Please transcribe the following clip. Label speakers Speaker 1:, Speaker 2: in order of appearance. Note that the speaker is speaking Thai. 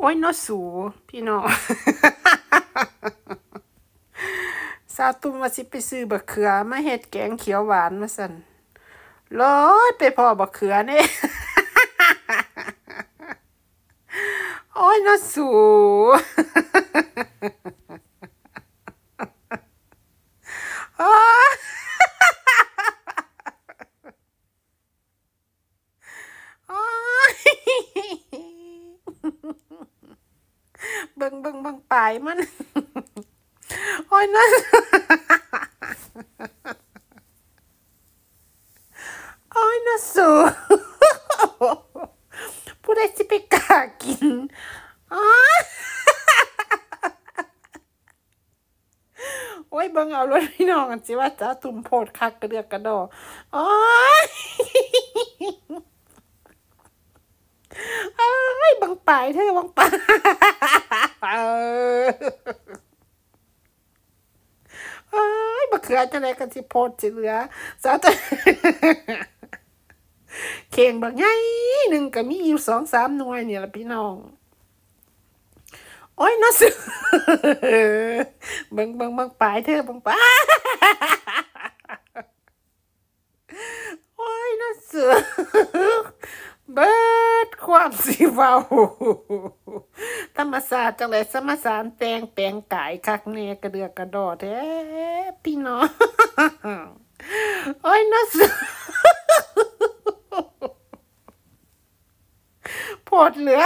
Speaker 1: โอ้ยนอสู พี่น้องซาตุมวาสิไปซื้อบะเขือ มาเห็ดแกงเขียวหวานมาสั่นรถไปพ่อบะเขือนี่ย
Speaker 2: โอ้ยนอสูอ๋อ
Speaker 3: บิงเบิงเบิงงปลายมัน
Speaker 2: โอ้ยนั่นโอ้ยน่นสูผู้ใดสิไปกากินอ๋อ
Speaker 1: โอ้ยเบิงเอารถพี่น้องจิว่าจะตุ่มโพดคักกระเดือกกระดออ๋อไอ้บังปายเธอบังปายไอ้มะเขือจะไรกันสิโพดสิเหลือสาวจะเข่งบางไง หนึ่งก็มีอยู่สอง สามหน่วยเนี่ยละพี่น้อง โอ้ยน่าสึกบังบังบังปลายเธอบังปลาย โอ้ยน่าสึกเบิดความสีเบาธรรมศาสตร์จังไรสมสารแตงแปลงกายคักเน่กระเดือกกระดอแท้พี่น้องโอ้ย
Speaker 2: น่าสดพดเหลือ